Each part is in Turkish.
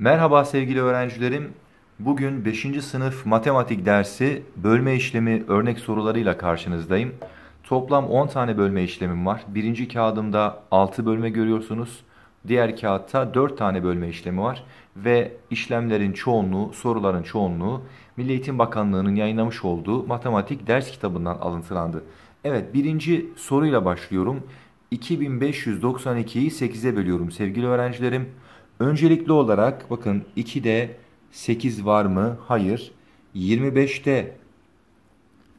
Merhaba sevgili öğrencilerim. Bugün 5. sınıf matematik dersi bölme işlemi örnek sorularıyla karşınızdayım. Toplam 10 tane bölme işlemim var. Birinci kağıdımda 6 bölme görüyorsunuz. Diğer kağıtta 4 tane bölme işlemi var. Ve işlemlerin çoğunluğu, soruların çoğunluğu Milli Eğitim Bakanlığı'nın yayınlamış olduğu matematik ders kitabından alıntılandı. Evet birinci soruyla başlıyorum. 2592'yi 8'e bölüyorum sevgili öğrencilerim. Öncelikli olarak bakın 2'de 8 var mı? Hayır. 25'te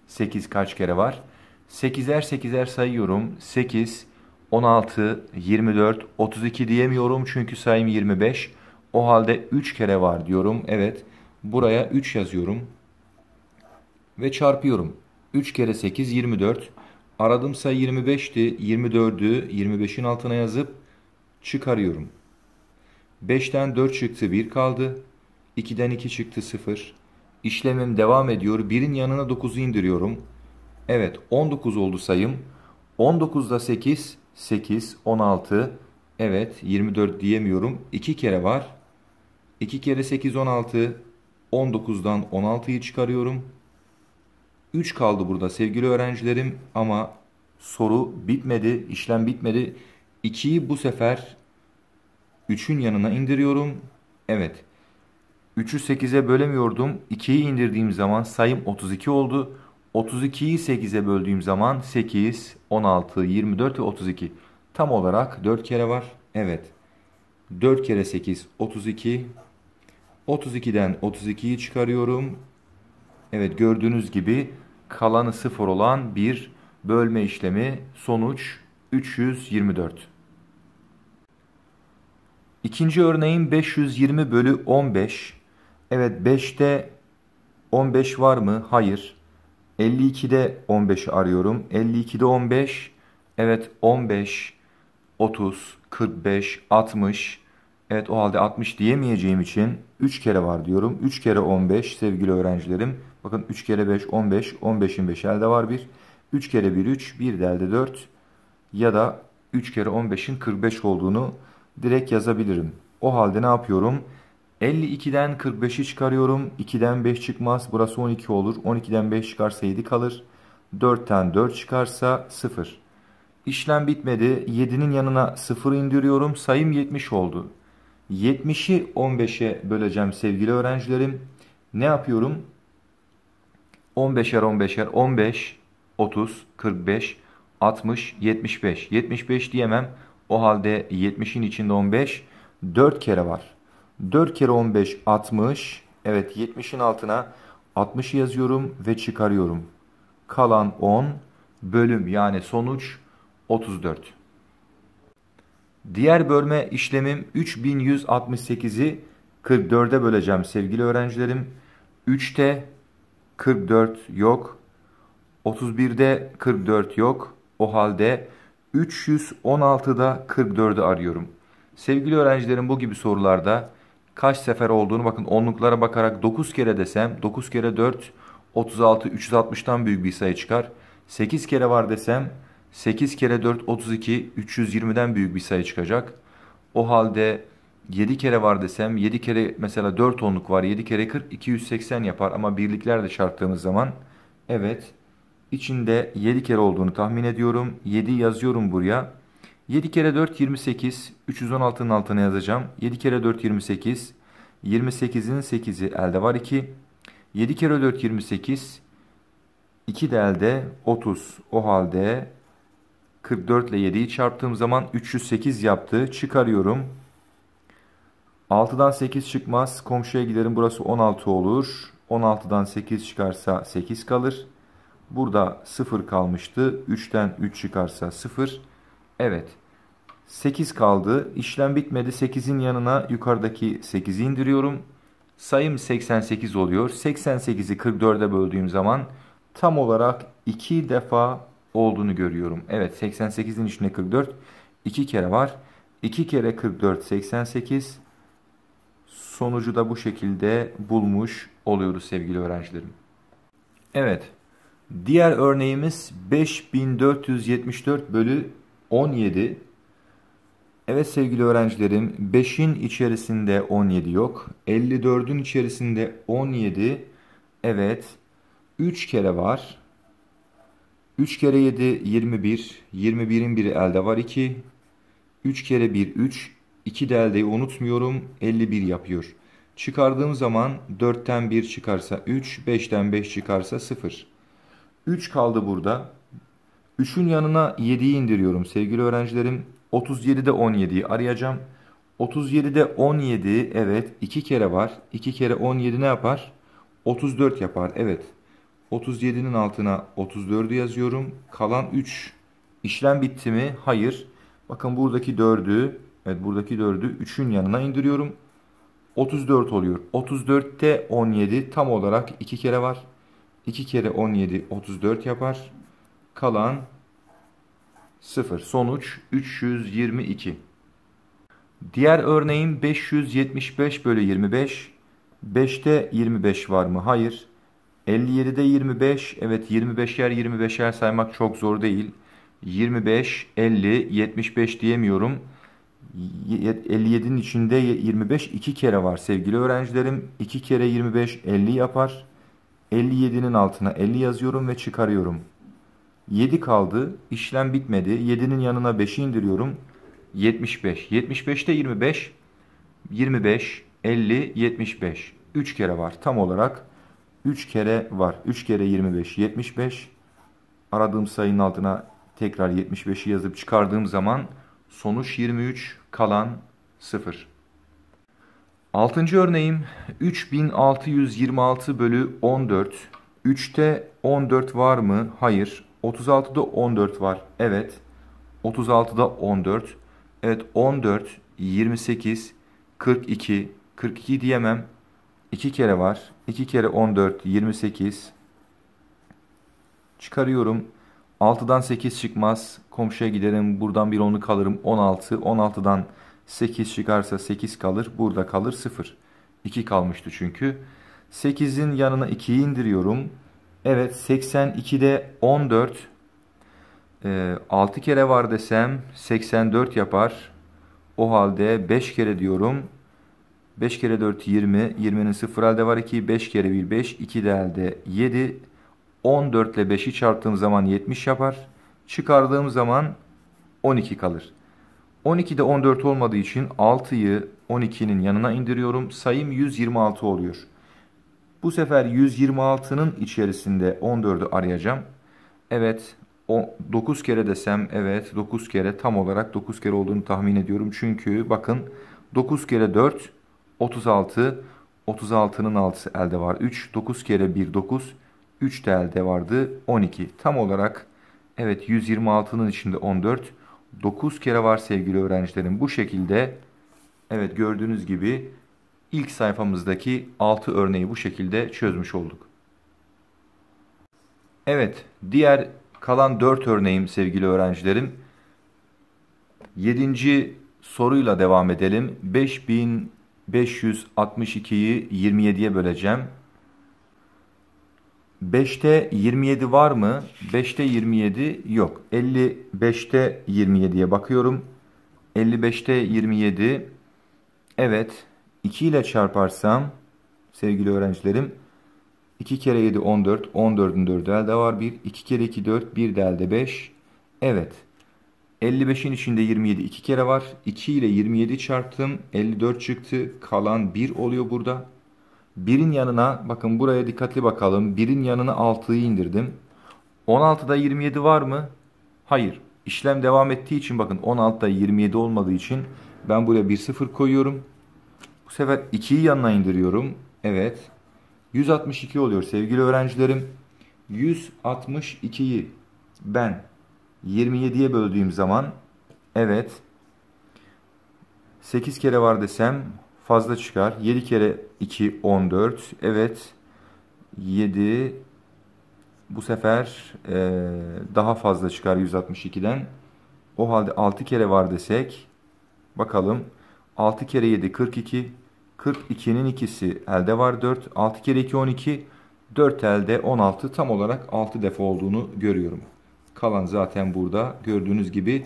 8 kaç kere var? 8'er 8'er sayıyorum. 8, 16, 24, 32 diyemiyorum çünkü sayım 25. O halde 3 kere var diyorum. Evet. Buraya 3 yazıyorum. Ve çarpıyorum. 3 kere 8 24. Aradım sayı 25'ti. 24'ü 25'in altına yazıp çıkarıyorum. 5'ten 4 çıktı 1 kaldı. 2'den 2 çıktı 0. İşlemim devam ediyor. 1'in yanına 9'u indiriyorum. Evet 19 oldu sayım. 19'da 8, 8, 16. Evet 24 diyemiyorum. 2 kere var. 2 kere 8, 16. 19'dan 16'yı çıkarıyorum. 3 kaldı burada sevgili öğrencilerim ama soru bitmedi, işlem bitmedi. 2'yi bu sefer 3'ün yanına indiriyorum. Evet. 3'ü 8'e bölemiyordum. 2'yi indirdiğim zaman sayım 32 oldu. 32'yi 8'e böldüğüm zaman 8, 16, 24 ve 32. Tam olarak 4 kere var. Evet. 4 kere 8, 32. 32'den 32'yi çıkarıyorum. Evet gördüğünüz gibi kalanı 0 olan bir bölme işlemi sonuç 324. İkinci örneğin 520 bölü 15. Evet 5'te 15 var mı? Hayır. 52'de 15'i arıyorum. 52'de 15. Evet 15, 30, 45, 60. Evet o halde 60 diyemeyeceğim için 3 kere var diyorum. 3 kere 15 sevgili öğrencilerim. Bakın 3 kere 5 15. 15'in 5 elde var 1. 3 kere 1 3. 1 de elde 4. Ya da 3 kere 15'in 45 olduğunu direkt yazabilirim. O halde ne yapıyorum? 52'den 45'i çıkarıyorum. 2'den 5 çıkmaz. Burası 12 olur. 12'den 5 çıkarsa 7 kalır. 4'ten 4 çıkarsa 0. İşlem bitmedi. 7'nin yanına 0 indiriyorum. Sayım 70 oldu. 70'i 15'e böleceğim sevgili öğrencilerim. Ne yapıyorum? 15'er 15'er 15, 30, 45, 60, 75. 75 diyemem. O halde 70'in içinde 15 4 kere var. 4 kere 15 60. Evet 70'in altına 60 yazıyorum ve çıkarıyorum. Kalan 10 bölüm yani sonuç 34. Diğer bölme işlemim 3168'i 44'e böleceğim sevgili öğrencilerim. 3'te 44 yok. 31'de 44 yok. O halde 316'da 44'ü arıyorum. Sevgili öğrencilerim bu gibi sorularda kaç sefer olduğunu bakın onluklara bakarak 9 kere desem 9 kere 4 36 360'tan büyük bir sayı çıkar. 8 kere var desem 8 kere 4 32 320'den büyük bir sayı çıkacak. O halde 7 kere var desem 7 kere mesela 4 onluk var 7 kere 40 280 yapar ama birliklerle çarptığımız zaman evet içinde 7 kere olduğunu tahmin ediyorum. 7 yazıyorum buraya. 7 kere 4 28. 316'nın altına yazacağım. 7 kere 4 28. 28'in 8'i elde var 2. 7 kere 4 28. 2 de elde 30. O halde 44 ile 7'yi çarptığım zaman 308 yaptı. Çıkarıyorum. 6'dan 8 çıkmaz. Komşuya giderim. Burası 16 olur. 16'dan 8 çıkarsa 8 kalır. Burada 0 kalmıştı. 3'ten 3 çıkarsa 0. Evet. 8 kaldı. İşlem bitmedi. 8'in yanına yukarıdaki 8'i indiriyorum. Sayım 88 oluyor. 88'i 44'e böldüğüm zaman tam olarak 2 defa olduğunu görüyorum. Evet 88'in içinde 44 2 kere var. 2 kere 44 88. Sonucu da bu şekilde bulmuş oluyoruz sevgili öğrencilerim. Evet Diğer örneğimiz 5474 bölü 17. Evet sevgili öğrencilerim 5'in içerisinde 17 yok. 54'ün içerisinde 17. Evet 3 kere var. 3 kere 7 21. 21'in biri elde var 2. 3 kere 1 3. 2 de eldeyi unutmuyorum 51 yapıyor. Çıkardığım zaman 4'ten 1 çıkarsa 3, 5'ten 5 çıkarsa 0. 3 kaldı burada. 3'ün yanına 7'yi indiriyorum sevgili öğrencilerim. 37'de 17'yi arayacağım. 37'de 17 evet 2 kere var. 2 kere 17 ne yapar? 34 yapar evet. 37'nin altına 34'ü yazıyorum. Kalan 3. İşlem bitti mi? Hayır. Bakın buradaki 4'ü evet buradaki 4'ü 3'ün yanına indiriyorum. 34 oluyor. 34'te 17 tam olarak 2 kere var. 2 kere 17 34 yapar. Kalan 0. Sonuç 322. Diğer örneğin 575 bölü 25. 5'te 25 var mı? Hayır. 57'de 25. Evet 25'er 25'er saymak çok zor değil. 25, 50, 75 diyemiyorum. 57'nin içinde 25 2 kere var sevgili öğrencilerim. 2 kere 25 50 yapar. 57'nin altına 50 yazıyorum ve çıkarıyorum. 7 kaldı. İşlem bitmedi. 7'nin yanına 5'i indiriyorum. 75. 75'te 25. 25, 50, 75. 3 kere var. Tam olarak 3 kere var. 3 kere 25, 75. Aradığım sayının altına tekrar 75'i yazıp çıkardığım zaman sonuç 23 kalan 0. Altıncı örneğim 3626 bölü 14. 3'te 14 var mı? Hayır. 36'da 14 var. Evet. 36'da 14. Evet 14, 28, 42. 42 diyemem. 2 kere var. 2 kere 14, 28. Çıkarıyorum. 6'dan 8 çıkmaz. Komşuya giderim. Buradan bir onu kalırım. 16. 16'dan 8. 8 çıkarsa 8 kalır. Burada kalır 0. 2 kalmıştı çünkü. 8'in yanına 2'yi indiriyorum. Evet 82'de 14. 6 kere var desem 84 yapar. O halde 5 kere diyorum. 5 kere 4 20. 20'nin 0 elde var 2. 5 kere 1 5. 2 de elde 7. 14 ile 5'i çarptığım zaman 70 yapar. Çıkardığım zaman 12 kalır. 12'de 14 olmadığı için 6'yı 12'nin yanına indiriyorum. Sayım 126 oluyor. Bu sefer 126'nın içerisinde 14'ü arayacağım. Evet 9 kere desem evet 9 kere tam olarak 9 kere olduğunu tahmin ediyorum. Çünkü bakın 9 kere 4 36 36'nın 6'sı elde var. 3 9 kere 1 9 3 de elde vardı 12. Tam olarak evet 126'nın içinde 14 9 kere var sevgili öğrencilerim. Bu şekilde evet gördüğünüz gibi ilk sayfamızdaki 6 örneği bu şekilde çözmüş olduk. Evet diğer kalan 4 örneğim sevgili öğrencilerim. 7. soruyla devam edelim. 5562'yi 27'ye böleceğim. 5'te 27 var mı? 5'te 27 yok. 55'te 27'ye bakıyorum. 55'te 27. Evet. 2 ile çarparsam sevgili öğrencilerim 2 kere 7 14. 14'ün 4'ü elde var. 1. 2 kere 2 4. 1 de elde 5. Evet. 55'in içinde 27 2 kere var. 2 ile 27 çarptım. 54 çıktı. Kalan 1 oluyor burada. Birin yanına bakın buraya dikkatli bakalım. Birin yanına 6'yı indirdim. 16'da 27 var mı? Hayır. İşlem devam ettiği için bakın 16'da 27 olmadığı için ben buraya 1 0 koyuyorum. Bu sefer 2'yi yanına indiriyorum. Evet. 162 oluyor sevgili öğrencilerim. 162'yi ben 27'ye böldüğüm zaman evet 8 kere var desem fazla çıkar. 7 kere 2 14. Evet. 7 bu sefer e, daha fazla çıkar 162'den. O halde 6 kere var desek bakalım 6 kere 7 42 42'nin ikisi elde var 4 6 kere 2 12 4 elde 16 tam olarak 6 defa olduğunu görüyorum. Kalan zaten burada gördüğünüz gibi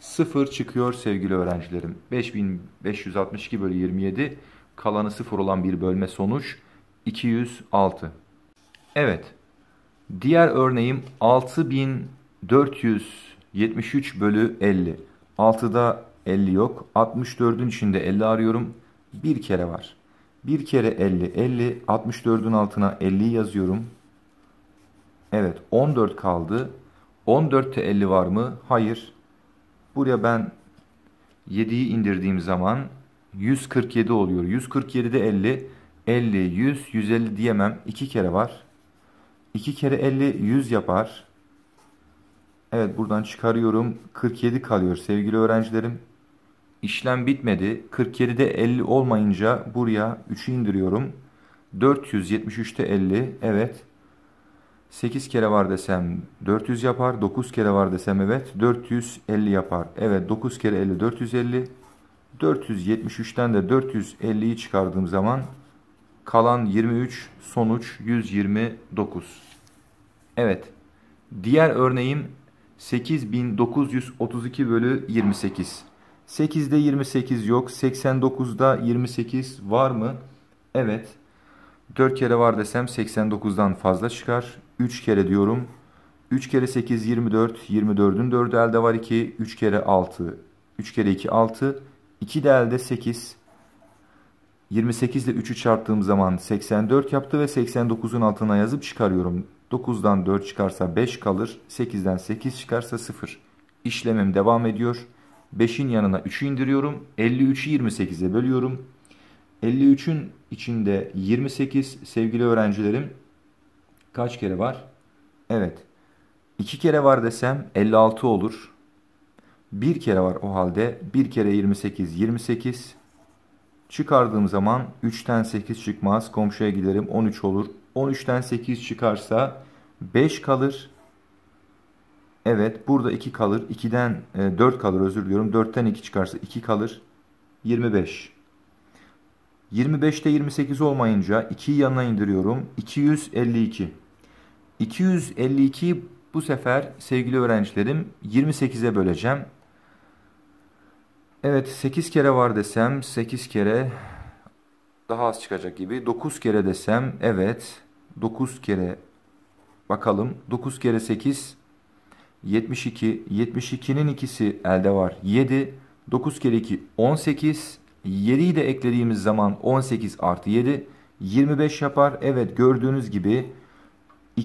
0 çıkıyor sevgili öğrencilerim. 5562 bölü 27 kalanı 0 olan bir bölme sonuç 206. Evet. Diğer örneğim 6473 bölü 50. 6'da 50 yok. 64'ün içinde 50 arıyorum. Bir kere var. Bir kere 50. 50. 64'ün altına 50 yazıyorum. Evet 14 kaldı. 14'te 50 var mı? Hayır. Buraya ben 7'yi indirdiğim zaman 147 oluyor. 147'de 50, 50, 100, 150 diyemem. 2 kere var. 2 kere 50, 100 yapar. Evet buradan çıkarıyorum. 47 kalıyor sevgili öğrencilerim. İşlem bitmedi. 47'de 50 olmayınca buraya 3'ü indiriyorum. 473'te 50. Evet. 8 kere var desem 400 yapar. 9 kere var desem evet 450 yapar. Evet 9 kere 50 450. 473'ten de 450'yi çıkardığım zaman kalan 23 sonuç 129. Evet. Diğer örneğim 8932 bölü 28. 8'de 28 yok. 89'da 28 var mı? Evet. 4 kere var desem 89'dan fazla çıkar. 3 kere diyorum. 3 kere 8 24. 24'ün 4'ü elde var 2. 3 kere 6. 3 kere 2 6. 2 de elde 8. 28 ile 3'ü çarptığım zaman 84 yaptı ve 89'un altına yazıp çıkarıyorum. 9'dan 4 çıkarsa 5 kalır. 8'den 8 çıkarsa 0. İşlemim devam ediyor. 5'in yanına 3'ü indiriyorum. 53'ü 28'e bölüyorum. 53'ün içinde 28 sevgili öğrencilerim Kaç kere var? Evet. 2 kere var desem 56 olur. 1 kere var o halde. 1 kere 28, 28. Çıkardığım zaman 3'ten 8 çıkmaz. Komşuya giderim 13 olur. 13'ten 8 çıkarsa 5 kalır. Evet burada 2 kalır. 2'den 4 e, kalır özür diliyorum. 4'ten 2 çıkarsa 2 kalır. 25. 25'te 28 olmayınca 2'yi yanına indiriyorum. 252. 252, bu sefer sevgili öğrencilerim 28'e böleceğim. Evet 8 kere var desem 8 kere daha az çıkacak gibi. 9 kere desem evet 9 kere bakalım 9 kere 8 72 72'nin ikisi elde var 7 9 kere 2 18 7'yi de eklediğimiz zaman 18 artı 7 25 yapar. Evet gördüğünüz gibi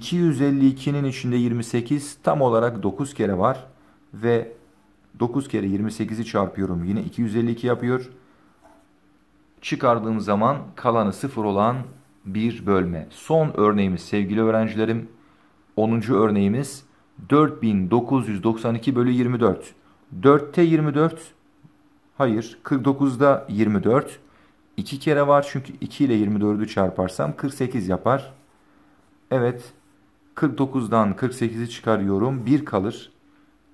252'nin içinde 28 tam olarak 9 kere var ve 9 kere 28'i çarpıyorum. Yine 252 yapıyor. Çıkardığım zaman kalanı 0 olan bir bölme. Son örneğimiz sevgili öğrencilerim. 10. örneğimiz 4992 bölü 24. 4'te 24. Hayır 49'da 24. 2 kere var çünkü 2 ile 24'ü çarparsam 48 yapar. Evet 49'dan 48'i çıkarıyorum. 1 kalır.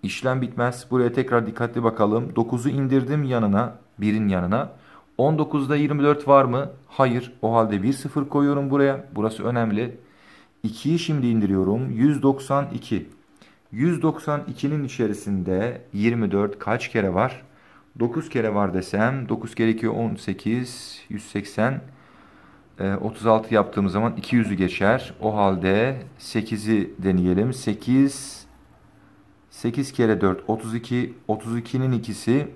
İşlem bitmez. Buraya tekrar dikkatli bakalım. 9'u indirdim yanına. 1'in yanına. 19'da 24 var mı? Hayır. O halde 1 sıfır koyuyorum buraya. Burası önemli. 2'yi şimdi indiriyorum. 192. 192'nin içerisinde 24 kaç kere var? 9 kere var desem 9 kere 2 18 180 36 ee, yaptığımız zaman 200'ü geçer. O halde 8'i deneyelim. 8 8 kere 4 32 32'nin ikisi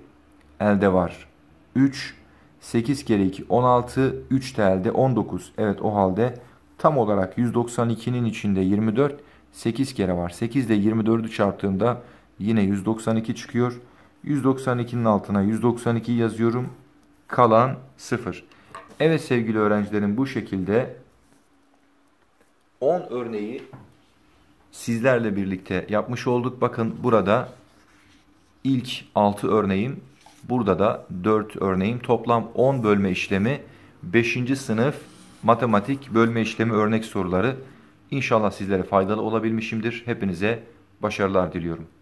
elde var. 3 8 kere 2 16 3 de elde 19. Evet o halde tam olarak 192'nin içinde 24 8 kere var. 8 ile 24'ü çarptığımda yine 192 çıkıyor. 192'nin altına 192 yazıyorum. Kalan 0. Evet sevgili öğrencilerim bu şekilde 10 örneği sizlerle birlikte yapmış olduk. Bakın burada ilk 6 örneğim, burada da 4 örneğim. Toplam 10 bölme işlemi 5. sınıf matematik bölme işlemi örnek soruları. İnşallah sizlere faydalı olabilmişimdir. Hepinize başarılar diliyorum.